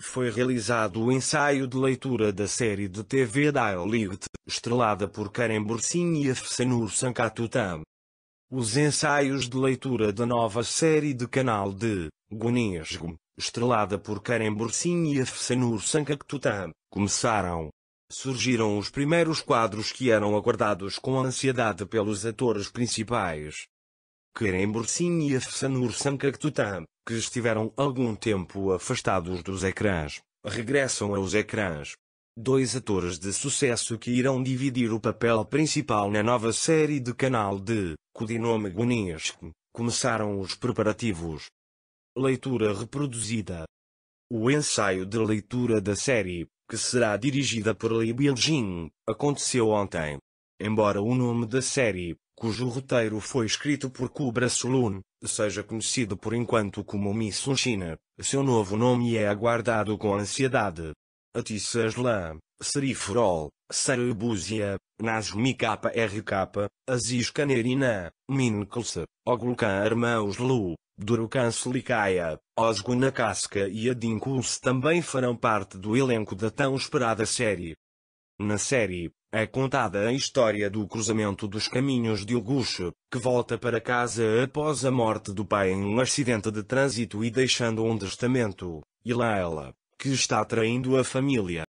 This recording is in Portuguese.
foi realizado o ensaio de leitura da série de TV Dilute, estrelada por Karen Bursin e Afsanur Sankatutam. Os ensaios de leitura da nova série de canal de Gunesgo, estrelada por Karen Bursin e Afsanur Sankatutam, começaram. Surgiram os primeiros quadros que eram aguardados com ansiedade pelos atores principais. Kerem Bursin e Afsanur Ursan que estiveram algum tempo afastados dos ecrãs, regressam aos ecrãs. Dois atores de sucesso que irão dividir o papel principal na nova série de canal de Codinome Gunesk, começaram os preparativos. Leitura reproduzida. O ensaio de leitura da série, que será dirigida por Li Bianjin, aconteceu ontem. Embora o nome da série, cujo roteiro foi escrito por Kubra Sulun, seja conhecido por enquanto como Miss China, seu novo nome é aguardado com ansiedade. Atis Aslan, Serifrol, Sarabuzia, Nazmi KRK, Aziz Kanerina, Minkelsa, Ogulkan Armãos Lu, Durukan Slikaya, Osguna e Adinkus também farão parte do elenco da tão esperada série. Na série, é contada a história do cruzamento dos caminhos de Auguste, que volta para casa após a morte do pai em um acidente de trânsito e deixando um testamento, e lá ela, que está traindo a família,